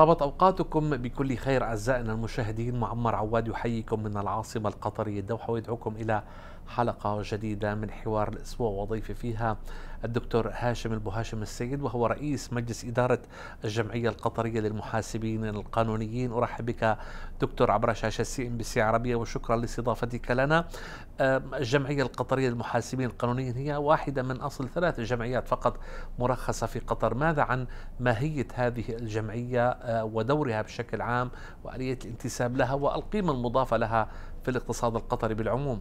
طابت أوقاتكم بكل خير أعزائنا المشاهدين معمر عواد يحييكم من العاصمة القطرية الدوحة ويدعوكم إلى حلقة جديدة من حوار الأسبوع وضيفي فيها الدكتور هاشم البهاشم السيد وهو رئيس مجلس إدارة الجمعية القطرية للمحاسبين القانونيين أرحب بك دكتور عبر شاشة سي ام بي سي عربية وشكرا لاستضافتك لنا الجمعية القطرية للمحاسبين القانونيين هي واحدة من أصل ثلاث جمعيات فقط مرخصة في قطر ماذا عن ماهية هذه الجمعية أه، ودورها بشكل عام وآلية الانتساب لها والقيمة المضافة لها في الاقتصاد القطري بالعموم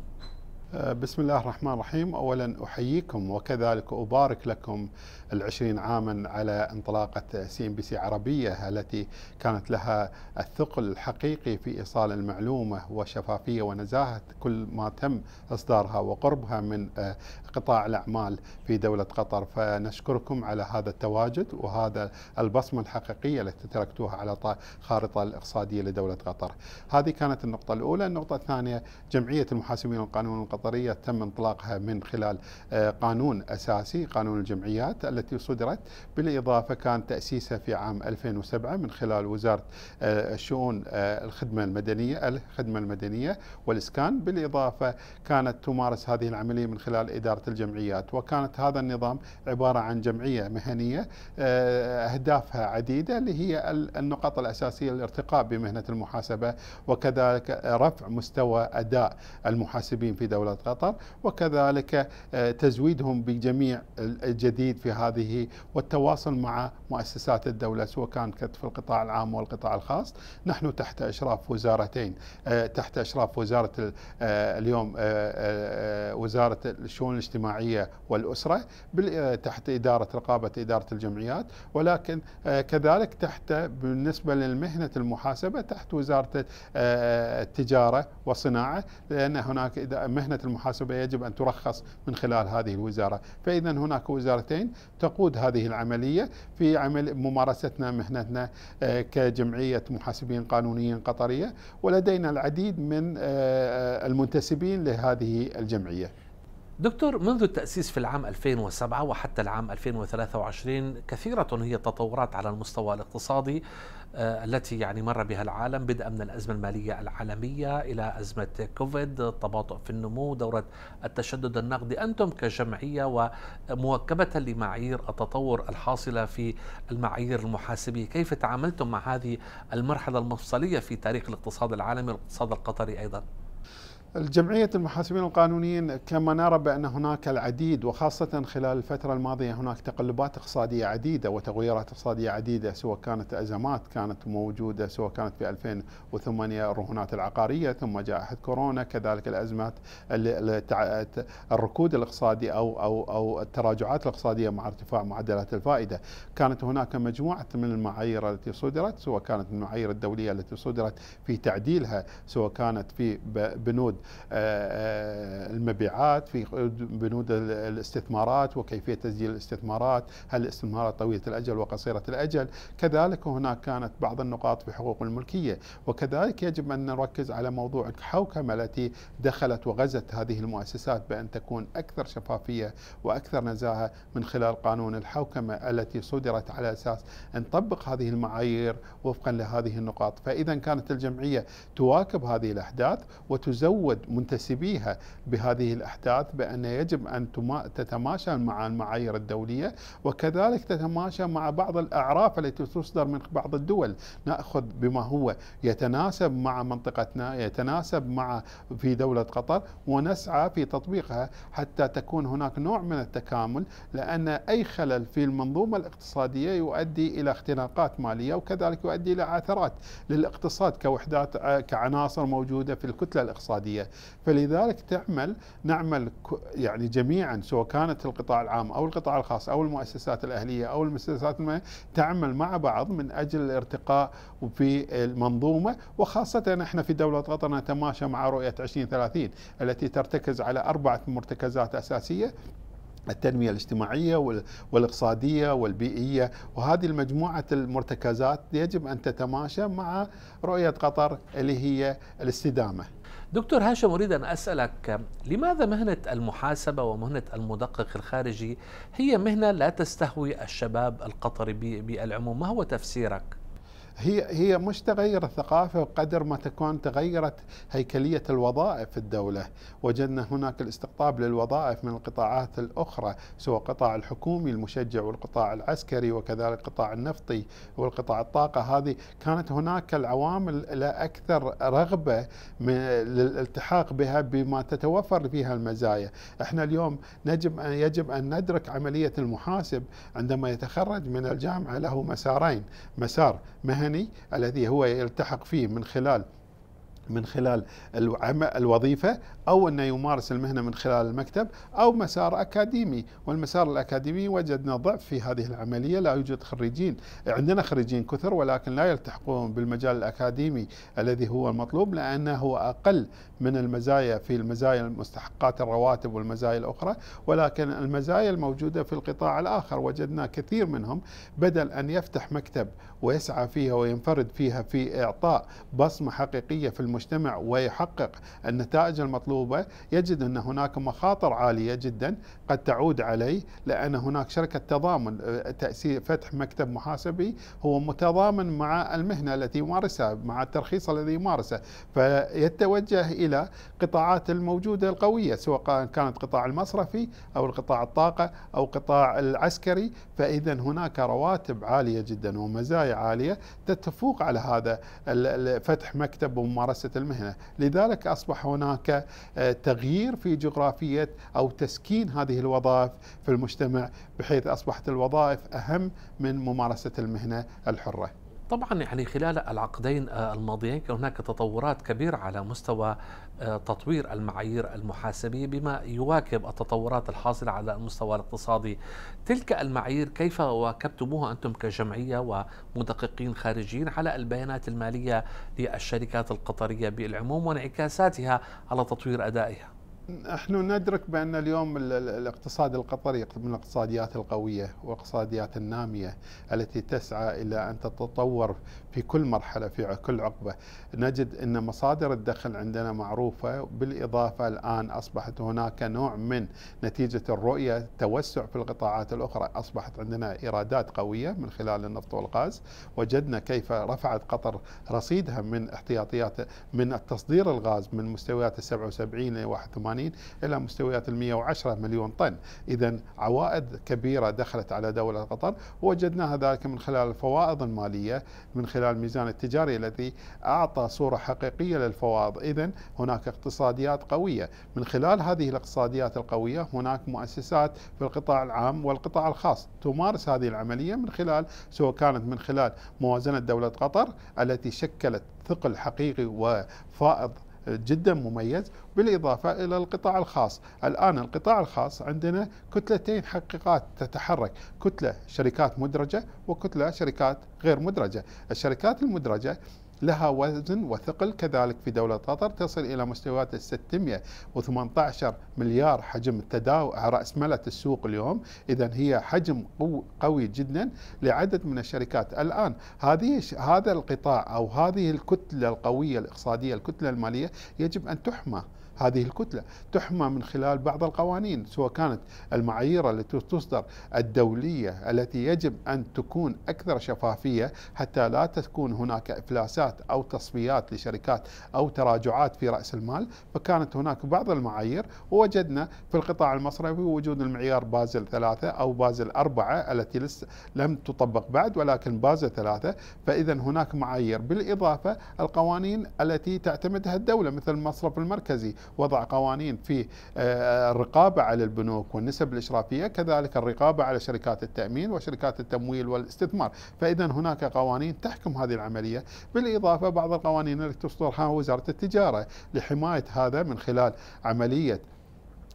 آه، بسم الله الرحمن الرحيم أولا أحييكم وكذلك أبارك لكم العشرين عاما على انطلاقة سي ام بي سي عربية التي كانت لها الثقل الحقيقي في إيصال المعلومة وشفافية ونزاهة كل ما تم إصدارها وقربها من آه، قطاع الأعمال في دولة قطر فنشكركم على هذا التواجد وهذا البصمة الحقيقية التي تركتوها على الخارطة الاقتصادية لدولة قطر هذه كانت النقطة الأولى النقطة الثانية جمعية المحاسبين القانون القطرية تم انطلاقها من خلال آه، قانون أساسي قانون الجمعيات التي صدرت بالإضافة كان تأسيسها في عام 2007 من خلال وزارة آه، الشؤون آه، الخدمة المدنية الخدمة المدنية والإسكان بالإضافة كانت تمارس هذه العملية من خلال إدارة إدارة الجمعيات وكانت هذا النظام عبارة عن جمعية مهنية آه، أهدافها عديدة اللي هي النقاط الأساسية الارتقاء بمهنة المحاسبة وكذلك رفع مستوى أداء المحاسبين في دولة قطر وكذلك آه، تزويدهم بجميع الجديد في هذه والتواصل مع مؤسسات الدولة سواء كان في القطاع العام والقطاع الخاص نحن تحت إشراف وزارتين آه، تحت إشراف وزارة اليوم وزارة الشؤون الاجتماعية والأسرة آه، تحت إدارة رقابة إدارة الجمعيات ولكن آه، كذلك تحت بالنسبة للمهنة المحاسبة تحت وزارة آه، التجارة والصناعة لأن هناك مهنة المحاسبة يجب أن ترخص من خلال هذه الوزارة فإذا هناك وزارتين تقود هذه العملية في عمل ممارستنا مهنتنا كجمعية محاسبين قانونيين قطرية ولدينا العديد من المنتسبين لهذه الجمعية دكتور منذ التأسيس في العام 2007 وحتى العام 2023 كثيرة هي التطورات على المستوى الاقتصادي آه، التي يعني مر بها العالم بدءا من الأزمة المالية العالمية إلى أزمة كوفيد التباطؤ في النمو دورة التشدد النقدي أنتم كجمعية ومواكبة لمعايير التطور الحاصلة في المعايير المحاسبية كيف تعاملتم مع هذه المرحلة المفصلية في تاريخ الاقتصاد العالمي والاقتصاد القطري أيضاً؟ الجمعية المحاسبين القانونيين كما نرى بأن هناك العديد وخاصة خلال الفترة الماضية هناك تقلبات اقتصادية عديدة وتغيرات اقتصادية عديدة سواء كانت أزمات كانت موجودة سواء كانت في 2008 الرهونات العقارية ثم جائحة كورونا كذلك الأزمات الركود الاقتصادي أو أو أو التراجعات الاقتصادية مع ارتفاع معدلات الفائدة كانت هناك مجموعة من المعايير التي صدرت سواء كانت المعايير الدولية التي صدرت في تعديلها سواء كانت في بنود آه، آه، المبيعات في بنود الاستثمارات وكيفية تسجيل الاستثمارات هل الاستثمارات طويلة الأجل وقصيرة الأجل كذلك هناك كانت بعض النقاط في حقوق الملكية وكذلك يجب أن نركز على موضوع الحوكمة التي دخلت وغزت هذه المؤسسات بأن تكون أكثر شفافية وأكثر نزاهة من خلال قانون الحوكمة التي صدرت على أساس نطبق هذه المعايير وفقا لهذه النقاط فإذا كانت الجمعية تواكب هذه الأحداث وتزود عود منتسبيها بهذه الأحداث بأن يجب أن تتماشى مع المعايير الدولية وكذلك تتماشى مع بعض الأعراف التي تصدر من بعض الدول نأخذ بما هو يتناسب مع منطقتنا يتناسب مع في دولة قطر ونسعى في تطبيقها حتى تكون هناك نوع من التكامل لأن أي خلل في المنظومة الاقتصادية يؤدي إلى اختناقات مالية وكذلك يؤدي إلى عثرات للاقتصاد كوحدات كعناصر موجودة في الكتلة الاقتصادية الصحيه، فلذلك تعمل نعمل يعني جميعا سواء كانت القطاع العام او القطاع الخاص او المؤسسات الاهليه او المؤسسات تعمل مع بعض من اجل الارتقاء في المنظومه وخاصه احنا في دوله قطر نتماشى مع رؤيه 2030 التي ترتكز على اربعه مرتكزات اساسيه التنمية الاجتماعية والاقتصادية والبيئية وهذه المجموعة المرتكزات يجب أن تتماشى مع رؤية قطر اللي هي الاستدامة دكتور هاشم أريد أن أسألك لماذا مهنة المحاسبة ومهنة المدقق الخارجي هي مهنة لا تستهوي الشباب القطري بالعموم ما هو تفسيرك؟ هي هي مش تغير الثقافه بقدر ما تكون تغيرت هيكليه الوظائف في الدوله، وجدنا هناك الاستقطاب للوظائف من القطاعات الاخرى سواء القطاع الحكومي المشجع والقطاع العسكري وكذلك القطاع النفطي والقطاع الطاقه هذه كانت هناك العوامل لا اكثر رغبه للالتحاق بها بما تتوفر فيها المزايا، احنا اليوم نجب يجب ان ندرك عمليه المحاسب عندما يتخرج من الجامعه له مسارين، مسار مهني المهني الذي هو يلتحق فيه من خلال من خلال الوظيفة أو أنه يمارس المهنة من خلال المكتب أو مسار أكاديمي والمسار الأكاديمي وجدنا ضعف في هذه العملية لا يوجد خريجين عندنا خريجين كثر ولكن لا يلتحقون بالمجال الأكاديمي الذي هو المطلوب لأنه أقل من المزايا في المزايا المستحقات الرواتب والمزايا الأخرى ولكن المزايا الموجودة في القطاع الآخر وجدنا كثير منهم بدل أن يفتح مكتب ويسعى فيها وينفرد فيها في إعطاء بصمة حقيقية في المجتمع ويحقق النتائج المطلوبة يجد أن هناك مخاطر عالية جدا قد تعود عليه لأن هناك شركة تضامن آه، تأسيس فتح مكتب محاسبي هو متضامن مع المهنة التي يمارسها مع الترخيص الذي يمارسه فيتوجه إلى قطاعات الموجودة القوية سواء كانت قطاع المصرفي أو القطاع الطاقة أو قطاع العسكري فإذا هناك رواتب عالية جدا ومزايا صناعية عالية تتفوق على هذا فتح مكتب وممارسة المهنة لذلك أصبح هناك آه، تغيير في جغرافية أو تسكين هذه الوظائف في المجتمع بحيث أصبحت الوظائف أهم من ممارسة المهنة الحرة طبعا يعني خلال العقدين آه، الماضيين كان هناك تطورات كبيرة على مستوى آه، تطوير المعايير المحاسبية بما يواكب التطورات الحاصلة على المستوى الاقتصادي تلك المعايير كيف واكبتموها أنتم كجمعية ومدققين خارجيين على البيانات المالية للشركات القطرية بالعموم وانعكاساتها على تطوير أدائها نحن ندرك بأن اليوم الاقتصاد القطري من الاقتصاديات القوية والاقتصاديات النامية التي تسعى إلى أن تتطور في كل مرحلة في كل عقبة نجد أن مصادر الدخل عندنا معروفة بالإضافة الآن أصبحت هناك نوع من نتيجة الرؤية توسع في القطاعات الأخرى أصبحت عندنا إيرادات قوية من خلال النفط والغاز وجدنا كيف رفعت قطر رصيدها من احتياطيات من تصدير الغاز من مستويات 77 إلى 81 1980 إلى مستويات ال 110 مليون طن إذا عوائد كبيرة دخلت على دولة قطر ووجدناها ذلك من خلال الفوائض المالية من خلال الميزان التجاري الذي أعطى صورة حقيقية للفوائض إذا هناك اقتصاديات قوية من خلال هذه الاقتصاديات القوية هناك مؤسسات في القطاع العام والقطاع الخاص تمارس هذه العملية من خلال سواء كانت من خلال موازنة دولة قطر التي شكلت ثقل حقيقي وفائض جدا مميز بالإضافة إلى القطاع الخاص الآن القطاع الخاص عندنا كتلتين حقيقات تتحرك كتلة شركات مدرجة وكتلة شركات غير مدرجة الشركات المدرجة لها وزن وثقل كذلك في دولة قطر تصل إلى مستويات 618 مليار حجم التداول رأس مالة السوق اليوم إذا هي حجم قوي جدا لعدد من الشركات الآن هذه هذا القطاع أو هذه الكتلة القوية الاقتصادية الكتلة المالية يجب أن تحمى هذه الكتلة تحمى من خلال بعض القوانين سواء كانت المعايير التي تصدر الدولية التي يجب أن تكون أكثر شفافية حتى لا تكون هناك إفلاسات أو تصفيات لشركات أو تراجعات في رأس المال فكانت هناك بعض المعايير ووجدنا في القطاع المصرفي وجود المعيار بازل ثلاثة أو بازل أربعة التي لسه لم تطبق بعد ولكن بازل ثلاثة فإذا هناك معايير بالإضافة القوانين التي تعتمدها الدولة مثل المصرف المركزي وضع قوانين في آه، الرقابة على البنوك والنسب الإشرافية كذلك الرقابة على شركات التأمين وشركات التمويل والاستثمار فإذا هناك قوانين تحكم هذه العملية بالإضافة بعض القوانين التي تصدرها وزارة التجارة لحماية هذا من خلال عملية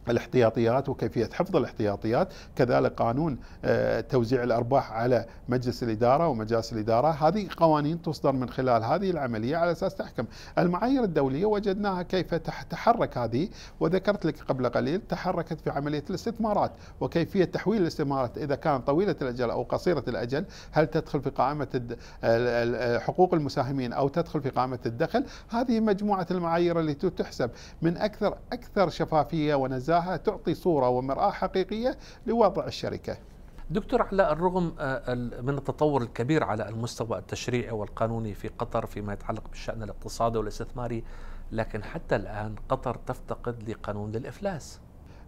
الاحتياطيات وكيفيه حفظ الاحتياطيات، كذلك قانون آه، توزيع الارباح على مجلس الاداره ومجالس الاداره، هذه قوانين تصدر من خلال هذه العمليه على اساس تحكم، المعايير الدوليه وجدناها كيف تتحرك هذه وذكرت لك قبل قليل تحركت في عمليه الاستثمارات وكيفيه تحويل الاستثمارات اذا كانت طويله الاجل او قصيره الاجل، هل تدخل في قائمه حقوق المساهمين او تدخل في قائمه الدخل؟ هذه مجموعه المعايير التي تحسب من اكثر اكثر شفافيه ونزاهه الإباحة تعطي صورة ومرآة حقيقية لوضع الشركة دكتور على الرغم آه، من التطور الكبير على المستوى التشريعي والقانوني في قطر فيما يتعلق بالشأن الاقتصادي والاستثماري لكن حتى الآن قطر تفتقد لقانون للإفلاس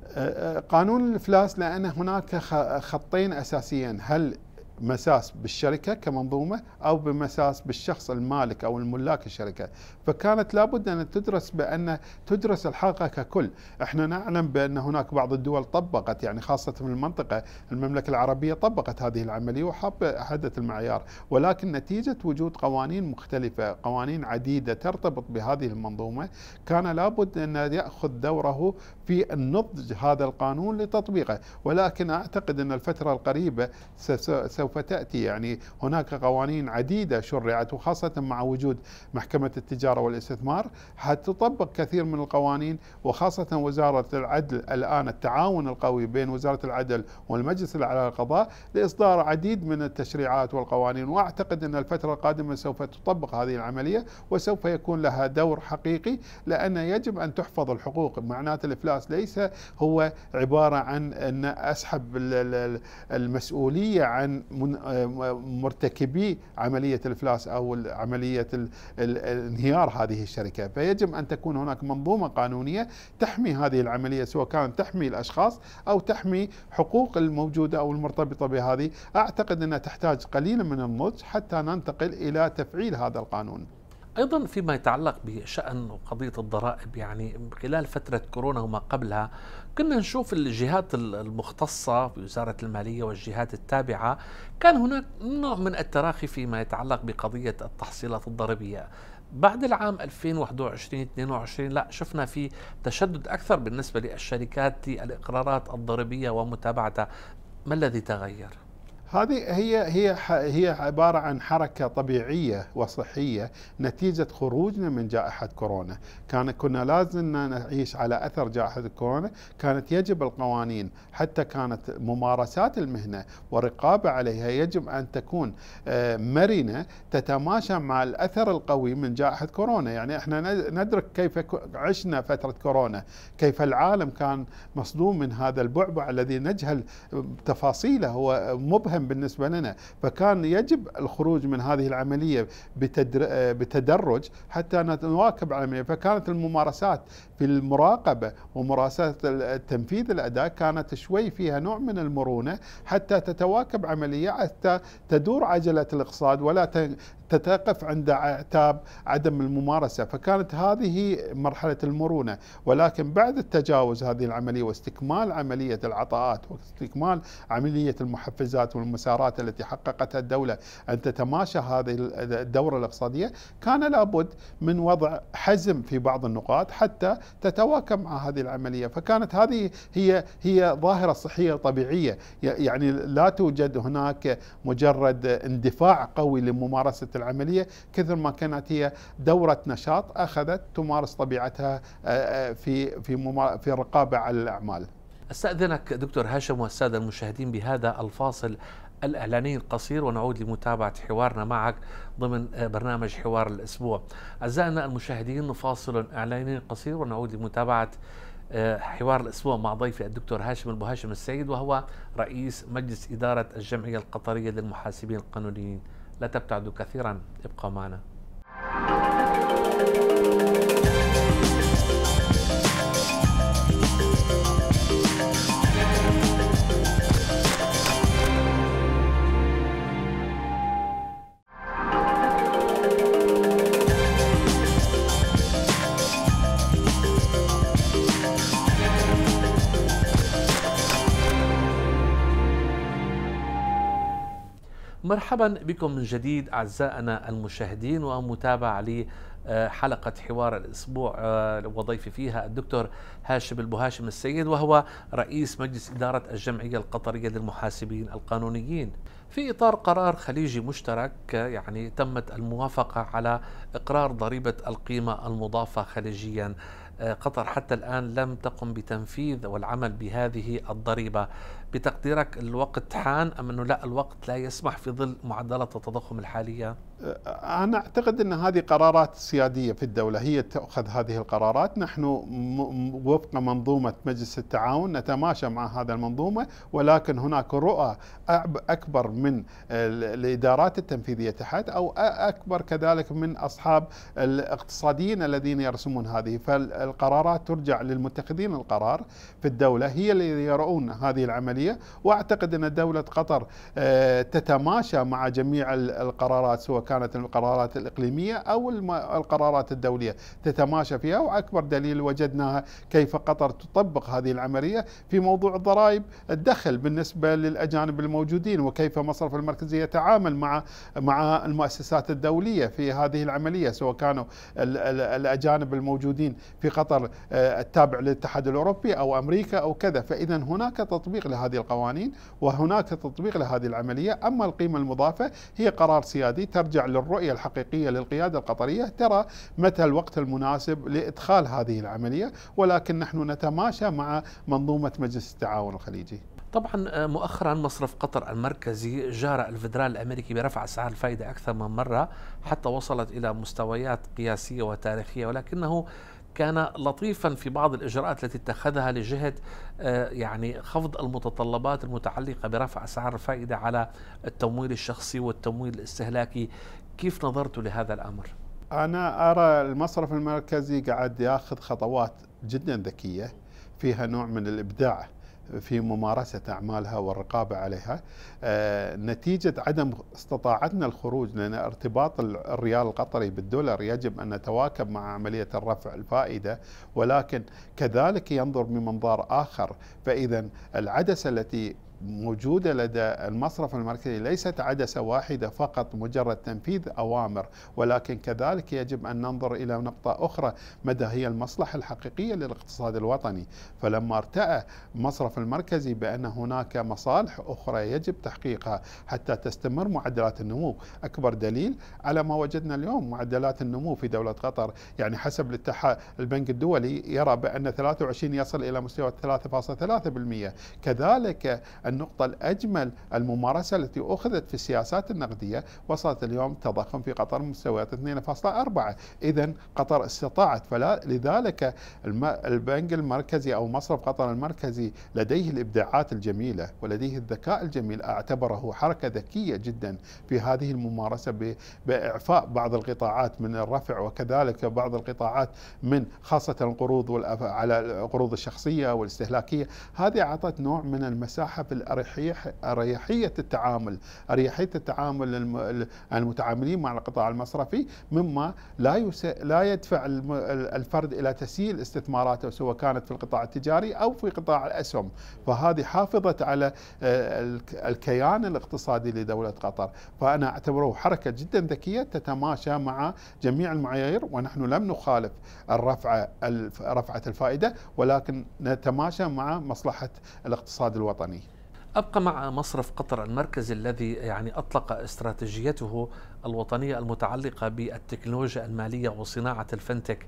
آه، آه، قانون الإفلاس لأن هناك خطين أساسيين هل مساس بالشركة كمنظومة أو بمساس بالشخص المالك أو الملاك الشركة فكانت لابد أن تدرس بأن تدرس الحلقة ككل احنا نعلم بأن هناك بعض الدول طبقت يعني خاصة في المنطقة المملكة العربية طبقت هذه العملية وحدت المعيار ولكن نتيجة وجود قوانين مختلفة قوانين عديدة ترتبط بهذه المنظومة كان لابد أن يأخذ دوره في النضج هذا القانون لتطبيقه ولكن أعتقد أن الفترة القريبة سوف سوف تأتي يعني هناك قوانين عديدة شرعت وخاصة مع وجود محكمة التجارة والاستثمار حتطبق كثير من القوانين وخاصة وزارة العدل الآن التعاون القوي بين وزارة العدل والمجلس الأعلى للقضاء لإصدار عديد من التشريعات والقوانين وأعتقد أن الفترة القادمة سوف تطبق هذه العملية وسوف يكون لها دور حقيقي لأن يجب أن تحفظ الحقوق معناته الإفلاس ليس هو عبارة عن أن أسحب المسؤولية عن آه، مرتكبي عملية الإفلاس أو عملية انهيار هذه الشركة فيجب أن تكون هناك منظومة قانونية تحمي هذه العملية سواء كانت تحمي الأشخاص أو تحمي حقوق الموجودة أو المرتبطة بهذه أعتقد أنها تحتاج قليلا من النضج حتى ننتقل إلى تفعيل هذا القانون ايضا فيما يتعلق بشان قضيه الضرائب يعني خلال فتره كورونا وما قبلها كنا نشوف الجهات المختصه بوزاره الماليه والجهات التابعه كان هناك نوع من التراخي فيما يتعلق بقضيه التحصيلات الضريبيه بعد العام 2021 22 لا شفنا في تشدد اكثر بالنسبه للشركات الاقرارات الضريبيه ومتابعتها ما الذي تغير؟ هذه هي هي هي عباره عن حركه طبيعيه وصحيه نتيجه خروجنا من جائحه كورونا، كان كنا لازم نعيش على اثر جائحه كورونا، كانت يجب القوانين حتى كانت ممارسات المهنه والرقابه عليها يجب ان تكون آه، مرنه تتماشى مع الاثر القوي من جائحه كورونا، يعني احنا ندرك كيف عشنا فتره كورونا، كيف العالم كان مصدوم من هذا البعبع الذي نجهل تفاصيله هو مبهم أهم بالنسبة لنا فكان يجب الخروج من هذه العملية بتدرج حتى نواكب العملية فكانت الممارسات في المراقبة وممارسات تنفيذ الأداء كانت شوي فيها نوع من المرونة حتى تتواكب عملية حتى تدور عجلة الاقتصاد ولا تتوقف عند اعتاب عدم الممارسه فكانت هذه مرحله المرونه ولكن بعد التجاوز هذه العمليه واستكمال عمليه العطاءات واستكمال عمليه المحفزات والمسارات التي حققتها الدوله ان تتماشى هذه الدوره الاقتصاديه كان لابد من وضع حزم في بعض النقاط حتى تتواكب مع هذه العمليه فكانت هذه هي هي ظاهره صحيه طبيعيه يعني لا توجد هناك مجرد اندفاع قوي لممارسه العملية كثر ما كانت هي دورة نشاط أخذت تمارس طبيعتها آه، آه، في في في الرقابة على الأعمال استاذنك دكتور هاشم والساده المشاهدين بهذا الفاصل الاعلاني القصير ونعود لمتابعه حوارنا معك ضمن آه، برنامج حوار الاسبوع. اعزائنا المشاهدين فاصل اعلاني قصير ونعود لمتابعه حوار الاسبوع مع ضيفي الدكتور هاشم ابو هاشم السعيد وهو رئيس مجلس اداره الجمعيه القطريه للمحاسبين القانونيين. لا تبتعدوا كثيرا ابقوا معنا مرحبا بكم من جديد أعزائنا المشاهدين ومتابعة آه، لحلقة حوار الأسبوع آه، وضيفي فيها الدكتور هاشم البهاشم السيد وهو رئيس مجلس إدارة الجمعية القطرية للمحاسبين القانونيين في إطار قرار خليجي مشترك آه، يعني تمت الموافقة على إقرار ضريبة القيمة المضافة خليجيا آه، قطر حتى الآن لم تقم بتنفيذ والعمل بهذه الضريبة بتقديرك الوقت حان أم أنه لا الوقت لا يسمح في ظل معدلات التضخم الحالية؟ أنا أعتقد أن هذه قرارات سيادية في الدولة هي تأخذ هذه القرارات نحن وفق منظومة مجلس التعاون نتماشى مع هذا المنظومة ولكن هناك رؤى أكبر من الإدارات التنفيذية تحت أو أكبر كذلك من أصحاب الاقتصاديين الذين يرسمون هذه فالقرارات ترجع للمتخذين القرار في الدولة هي اللي يرؤون هذه العملية وأعتقد أن دولة قطر آه، تتماشى مع جميع القرارات سواء كانت القرارات الإقليمية أو القرارات الدولية تتماشى فيها وأكبر دليل وجدناها كيف قطر تطبق هذه العملية في موضوع الضرائب الدخل بالنسبة للأجانب الموجودين وكيف مصرف المركزية يتعامل مع مع المؤسسات الدولية في هذه العملية سواء كانوا الأجانب الموجودين في قطر آه، التابع للاتحاد الأوروبي أو أمريكا أو كذا فإذا هناك تطبيق لهذه القوانين وهناك تطبيق لهذه العملية أما القيمة المضافة هي قرار سيادي ترجع للرؤية الحقيقية للقيادة القطرية ترى متى الوقت المناسب لإدخال هذه العملية ولكن نحن نتماشى مع منظومة مجلس التعاون الخليجي طبعا آه، مؤخرا مصرف قطر المركزي جار الفدرال الامريكي برفع اسعار الفائده اكثر من مره حتى وصلت الى مستويات قياسيه وتاريخيه ولكنه كان لطيفا في بعض الإجراءات التي اتخذها لجهة آه، يعني خفض المتطلبات المتعلقة برفع أسعار الفائدة على التمويل الشخصي والتمويل الاستهلاكي كيف نظرت لهذا الأمر؟ أنا أرى المصرف المركزي قاعد ياخذ خطوات جدا ذكية فيها نوع من الإبداع في ممارسة أعمالها والرقابة عليها آه، نتيجة عدم استطاعتنا الخروج لأن ارتباط الريال القطري بالدولار يجب أن نتواكب مع عملية الرفع الفائدة ولكن كذلك ينظر بمنظار آخر فإذا العدسة التي موجودة لدى المصرف المركزي ليست عدسة واحدة فقط مجرد تنفيذ أوامر ولكن كذلك يجب أن ننظر إلى نقطة أخرى مدى هي المصلحة الحقيقية للاقتصاد الوطني فلما ارتأى المصرف المركزي بأن هناك مصالح أخرى يجب تحقيقها حتى تستمر معدلات النمو أكبر دليل على ما وجدنا اليوم معدلات النمو في دولة قطر يعني حسب الاتحاد البنك الدولي يرى بأن 23 يصل إلى مستوى 3.3% كذلك النقطة الأجمل الممارسة التي أخذت في السياسات النقدية وصلت اليوم التضخم في قطر مستويات 2.4 إذا قطر استطاعت فلا لذلك البنك المركزي أو مصرف قطر المركزي لديه الإبداعات الجميلة ولديه الذكاء الجميل أعتبره حركة ذكية جدا في هذه الممارسة بإعفاء بعض القطاعات من الرفع وكذلك بعض القطاعات من خاصة القروض على القروض الشخصية والاستهلاكية هذه أعطت نوع من المساحة في الأريحية أريحية التعامل أريحية التعامل المتعاملين مع القطاع المصرفي مما لا لا يدفع الفرد إلى تسييل استثماراته سواء كانت في القطاع التجاري أو في قطاع الأسهم فهذه حافظت على آه، الكيان الاقتصادي لدولة قطر فأنا أعتبره حركة جدا ذكية تتماشى مع جميع المعايير ونحن لم نخالف الرفعة رفعة الفائدة ولكن نتماشى مع مصلحة الاقتصاد الوطني أبقى مع مصرف قطر المركز الذي يعني أطلق استراتيجيته الوطنية المتعلقة بالتكنولوجيا المالية وصناعة الفنتك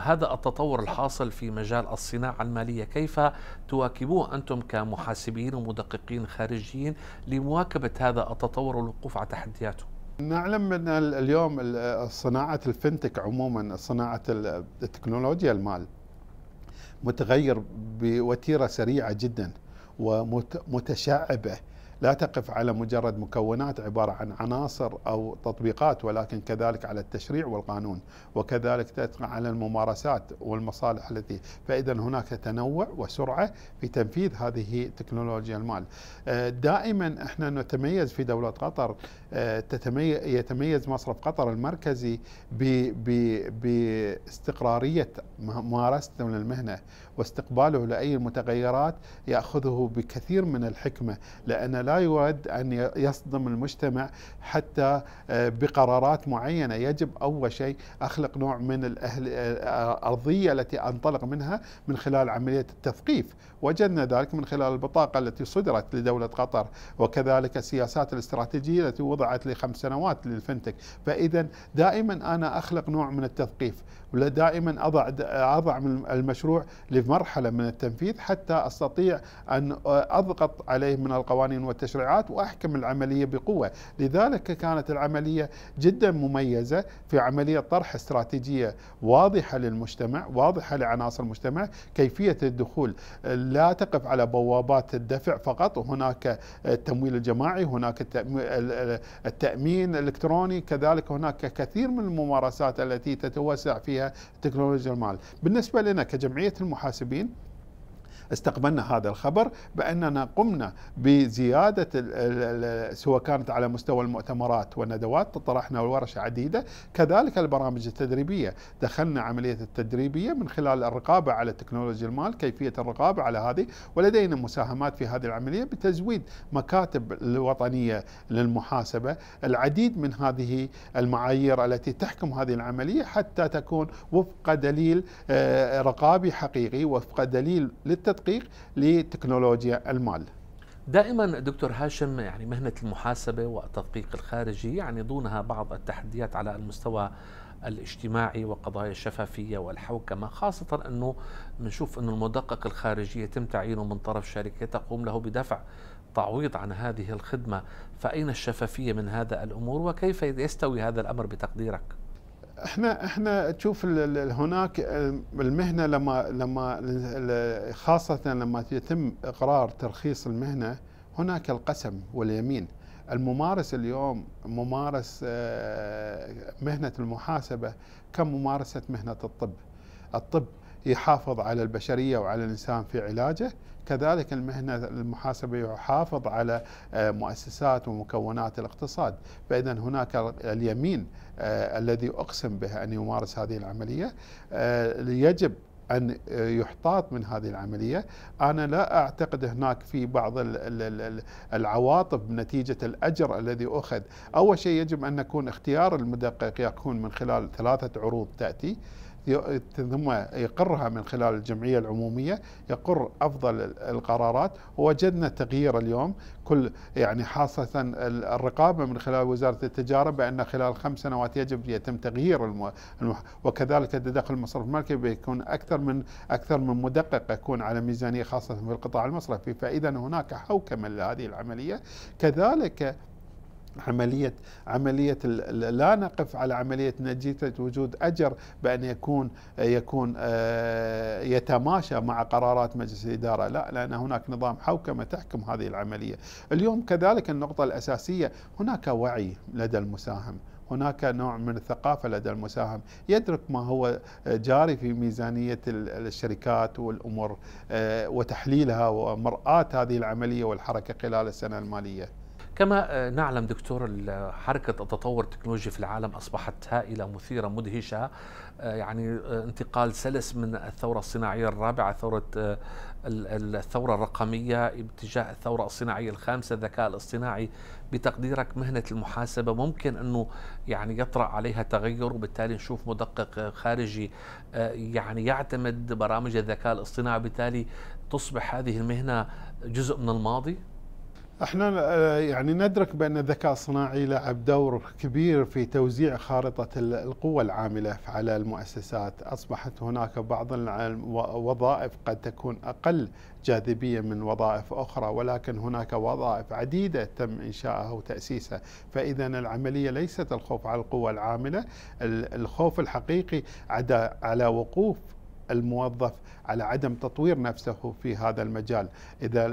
هذا التطور الحاصل في مجال الصناعة المالية كيف تواكبوه أنتم كمحاسبين ومدققين خارجيين لمواكبة هذا التطور والوقوف على تحدياته نعلم ان اليوم صناعه الفنتك عموما صناعه التكنولوجيا المال متغير بوتيره سريعه جدا ومتشعبة لا تقف على مجرد مكونات عباره عن عناصر او تطبيقات ولكن كذلك على التشريع والقانون وكذلك تتقع على الممارسات والمصالح التي فاذا هناك تنوع وسرعه في تنفيذ هذه تكنولوجيا المال آه، دائما احنا نتميز في دوله قطر آه، يتميز مصرف قطر المركزي باستقراريه ممارسته للمهنه واستقباله لاي متغيرات ياخذه بكثير من الحكمه لان لا لا يود أن يصدم المجتمع حتى آه، بقرارات معينة يجب أول شيء أخلق نوع من آه، الأرضية التي أنطلق منها من خلال عملية التثقيف وجدنا ذلك من خلال البطاقة التي صدرت لدولة قطر وكذلك السياسات الاستراتيجية التي وضعت لخمس سنوات للفنتك فإذا دائما أنا أخلق نوع من التثقيف ولا دائما أضع أضع المشروع لمرحلة من التنفيذ حتى أستطيع أن أضغط عليه من القوانين والتشريعات وأحكم العملية بقوة لذلك كانت العملية جدا مميزة في عملية طرح استراتيجية واضحة للمجتمع واضحة لعناصر المجتمع كيفية الدخول لا تقف على بوابات الدفع فقط هناك التمويل الجماعي هناك التأمين الإلكتروني كذلك هناك كثير من الممارسات التي تتوسع فيها فيها التكنولوجيا المال بالنسبة لنا كجمعية المحاسبين استقبلنا هذا الخبر بأننا قمنا بزيادة سواء كانت على مستوى المؤتمرات والندوات طرحنا الورش عديدة كذلك البرامج التدريبية دخلنا عملية التدريبية من خلال الرقابة على تكنولوجيا المال كيفية الرقابة على هذه ولدينا مساهمات في هذه العملية بتزويد مكاتب الوطنية للمحاسبة العديد من هذه المعايير التي تحكم هذه العملية حتى تكون وفق دليل آه، رقابي حقيقي وفق دليل للتدقيق التدقيق لتكنولوجيا المال دائما دكتور هاشم يعني مهنة المحاسبة والتدقيق الخارجي يعني دونها بعض التحديات على المستوى الاجتماعي وقضايا الشفافية والحوكمة خاصة أنه بنشوف أنه المدقق الخارجي يتم تعيينه من طرف شركة تقوم له بدفع تعويض عن هذه الخدمة فأين الشفافية من هذا الأمور وكيف يستوي هذا الأمر بتقديرك؟ احنا احنا تشوف هناك المهنه لما لما خاصه لما يتم اقرار ترخيص المهنه هناك القسم واليمين الممارس اليوم ممارس آه، مهنه المحاسبه كممارسه مهنه الطب الطب يحافظ على البشريه وعلى الانسان في علاجه كذلك المهنة المحاسبة يحافظ على آه، مؤسسات ومكونات الاقتصاد فإذا هناك اليمين آه، الذي أقسم به أن يمارس هذه العملية آه، يجب أن يحتاط من هذه العملية أنا لا أعتقد هناك في بعض العواطف نتيجة الأجر الذي أخذ أول شيء يجب أن نكون اختيار المدقق يكون من خلال ثلاثة عروض تأتي ثم يقرها من خلال الجمعية العمومية يقر أفضل القرارات ووجدنا تغيير اليوم كل يعني خاصة الرقابة من خلال وزارة التجارة بأن خلال خمس سنوات يجب يتم تغيير المو... المو... وكذلك تدخل المصرف المالكي بيكون أكثر من أكثر من مدقق يكون على ميزانية خاصة في القطاع المصرفي فإذا هناك حوكمة لهذه العملية كذلك عملية عملية لا نقف على عملية نتيجة وجود أجر بأن يكون يكون آه، يتماشى مع قرارات مجلس الإدارة لا لأن هناك نظام حوكمة تحكم هذه العملية اليوم كذلك النقطة الأساسية هناك وعي لدى المساهم هناك نوع من الثقافة لدى المساهم يدرك ما هو جاري في ميزانية الشركات والأمور آه، وتحليلها ومرآة هذه العملية والحركة خلال السنة المالية كما آه، نعلم دكتور حركة التطور التكنولوجي في العالم أصبحت هائلة مثيرة مدهشة آه، يعني آه، انتقال سلس من الثورة الصناعية الرابعة ثورة الثورة الرقمية باتجاه الثورة الصناعية الخامسة الذكاء الاصطناعي بتقديرك مهنة المحاسبة ممكن أنه يعني يطرأ عليها تغير وبالتالي نشوف مدقق خارجي يعني يعتمد برامج الذكاء الاصطناعي وبالتالي تصبح هذه المهنة جزء من الماضي؟ احنا آه، يعني ندرك بان الذكاء الصناعي لعب دور كبير في توزيع خارطه القوى العامله على المؤسسات، اصبحت هناك بعض الوظائف قد تكون اقل جاذبيه من وظائف اخرى ولكن هناك وظائف عديده تم انشائها وتاسيسها، فاذا العمليه ليست الخوف على القوى العامله، الخوف الحقيقي على وقوف الموظف على عدم تطوير نفسه في هذا المجال إذا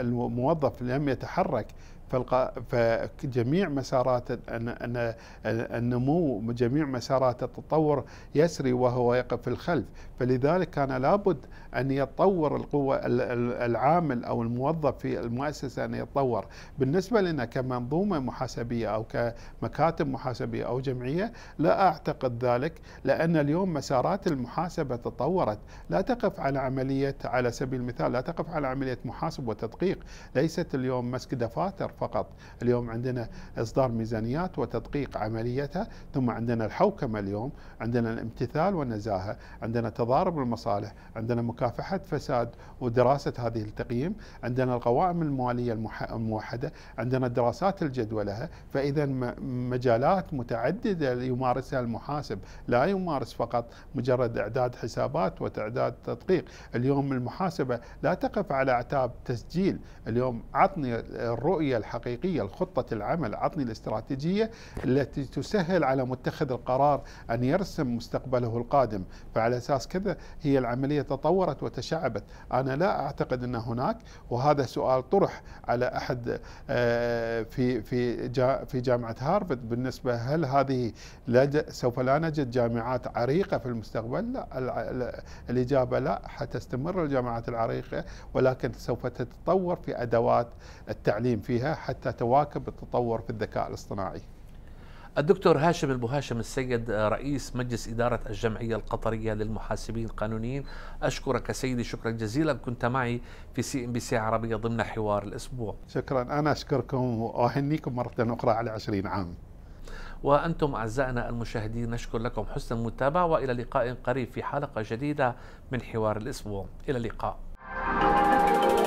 الموظف لم يتحرك فجميع مسارات النمو جميع مسارات التطور يسري وهو يقف في الخلف فلذلك كان لابد أن يتطور القوة العامل أو الموظف في المؤسسة أن يتطور بالنسبة لنا كمنظومة محاسبية أو كمكاتب محاسبية أو جمعية لا أعتقد ذلك لأن اليوم مسارات المحاسبة تطورت لا تقف على عملية على سبيل المثال لا تقف على عملية محاسب وتدقيق ليست اليوم مسك دفاتر فقط اليوم عندنا إصدار ميزانيات وتدقيق عمليتها ثم عندنا الحوكمة اليوم عندنا الامتثال والنزاهة عندنا تضارب المصالح عندنا مكافحة فساد ودراسة هذه التقييم عندنا القوائم المالية الموحدة عندنا الدراسات الجدوى لها فإذا مجالات متعددة يمارسها المحاسب لا يمارس فقط مجرد إعداد حسابات وتعداد تدقيق اليوم المحاسبة لا تقف على أعتاب تسجيل اليوم عطني الرؤية الحالية الحقيقية الخطة العمل عطني الاستراتيجية التي تسهل على متخذ القرار أن يرسم مستقبله القادم فعلى أساس كذا هي العملية تطورت وتشعبت أنا لا أعتقد أن هناك وهذا سؤال طرح على أحد آه، في في في جامعة هارفرد بالنسبة هل هذه سوف لا نجد جامعات عريقة في المستقبل لا الإجابة لا حتستمر الجامعات العريقة ولكن سوف تتطور في أدوات التعليم فيها حتى تواكب التطور في الذكاء الاصطناعي. الدكتور هاشم البهاشم السيد آه، رئيس مجلس إدارة الجمعية القطرية للمحاسبين القانونيين أشكرك سيدي شكرا جزيلا كنت معي في سي ام بي سي عربية ضمن حوار الأسبوع شكرا أنا أشكركم وأهنيكم مرة أخرى على 20 عام وأنتم أعزائنا المشاهدين نشكر لكم حسن المتابعة وإلى لقاء قريب في حلقة جديدة من حوار الأسبوع إلى اللقاء